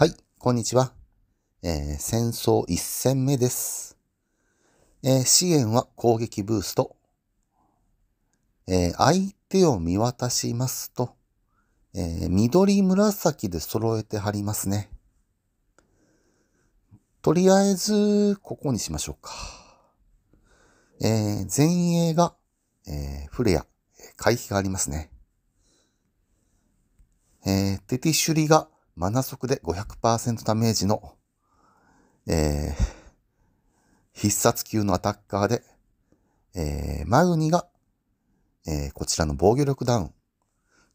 はい、こんにちは。えー、戦争1戦目です。えー、支援は攻撃ブースト。えー、相手を見渡しますと、え緑紫で揃えて貼りますね。とりあえず、ここにしましょうか。え前衛が、えフレア、回避がありますね。えテティシュリが、マナ速で500%ダメージの、えー、必殺級のアタッカーで、えー、マグニが、えー、こちらの防御力ダウン。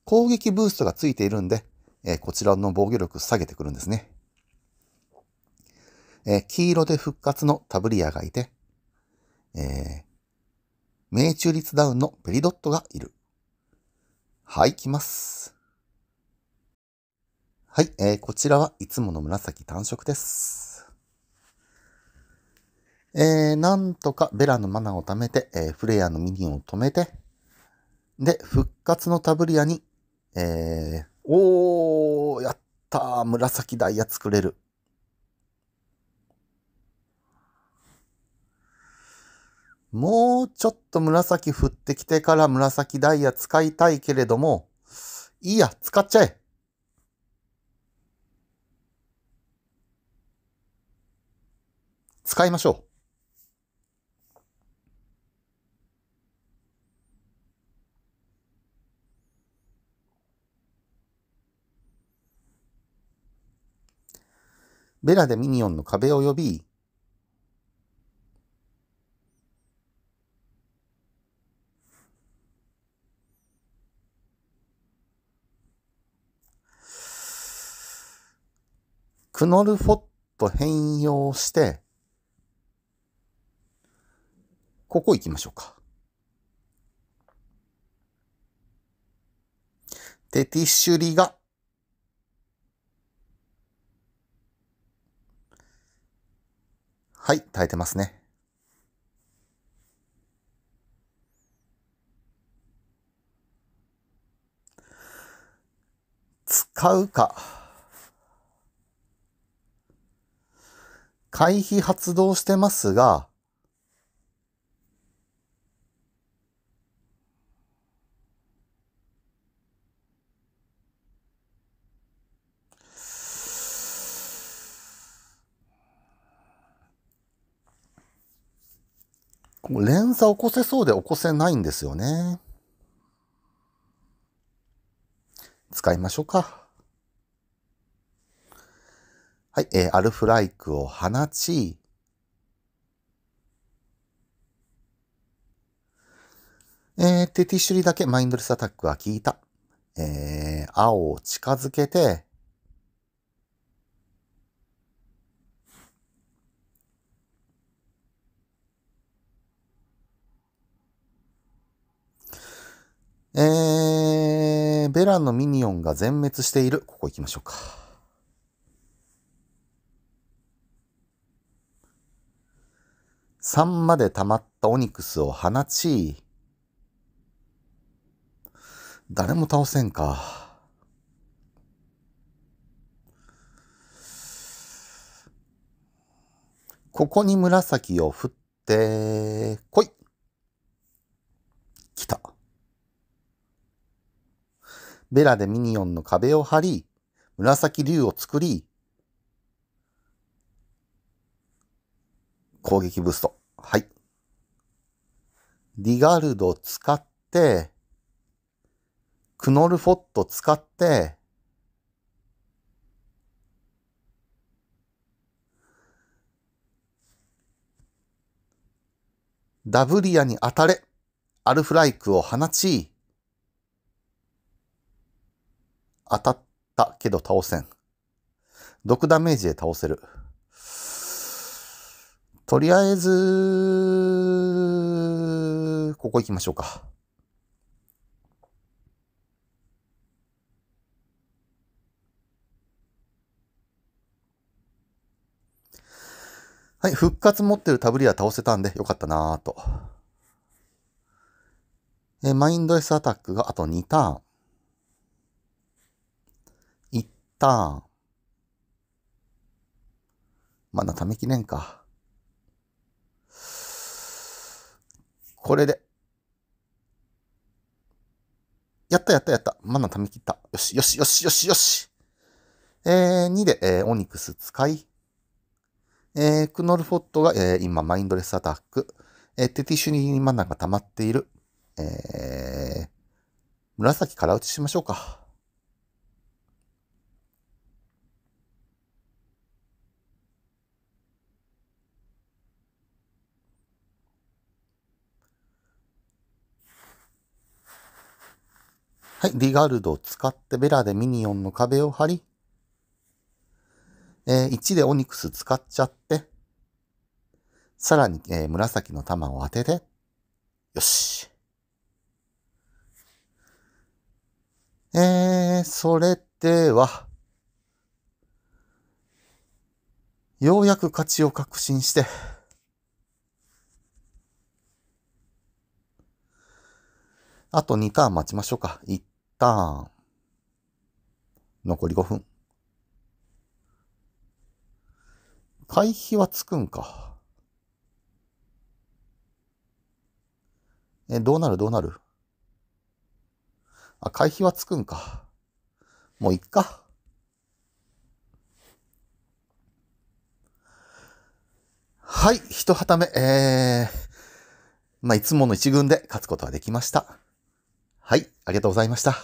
攻撃ブーストがついているんで、えー、こちらの防御力下げてくるんですね。えー、黄色で復活のタブリアがいて、えー、命中率ダウンのペリドットがいる。はい、来ます。はい、えー、こちらはいつもの紫単色です。えー、なんとかベラのマナを貯めて、えー、フレアのミニオンを止めて、で、復活のタブリアに、えー、おー、やったー、紫ダイヤ作れる。もうちょっと紫振ってきてから紫ダイヤ使いたいけれども、いいや、使っちゃえ使いましょう。ベラでミニオンの壁を呼び、クノルフォット変容して、ここ行きましょうか。テティッシュリガ。はい、耐えてますね。使うか。回避発動してますが、連鎖起こせそうで起こせないんですよね。使いましょうか。はい、えー、アルフライクを放ち、えー、テティッシュリだけマインドレスアタックは効いた。えー、青を近づけて、えー、ベランのミニオンが全滅している。ここ行きましょうか。3まで溜まったオニクスを放ち、誰も倒せんか。ここに紫を振って、来いベラでミニオンの壁を張り、紫竜を作り、攻撃ブースト。はい。ディガルド使って、クノルフォット使って、ダブリアに当たれアルフライクを放ち、当たったけど倒せん。毒ダメージで倒せる。とりあえず、ここ行きましょうか。はい、復活持ってるタブリア倒せたんでよかったなぁと。え、マインドエスアタックがあと2ターン。ターン。まだためきねんか。これで。やったやったやった。マナ溜め切った。よしよしよしよしよし。えー、2で、えー、オニクス使い。えー、クノルフォットが、えー、今、マインドレスアタック。えー、テティッシュにマナが溜まっている。えー、紫から打ちしましょうか。はい、リガルドを使ってベラでミニオンの壁を張り、えー、1でオニクス使っちゃって、さらに、えー、紫の玉を当てて、よし。えー、それでは、ようやく勝ちを確信して、あと2ターン待ちましょうか。ターン。残り5分。回避はつくんか。え、どうなるどうなるあ、回避はつくんか。もういっか。はい、一旗目、えー、まあ、いつもの一軍で勝つことはできました。はい、ありがとうございました。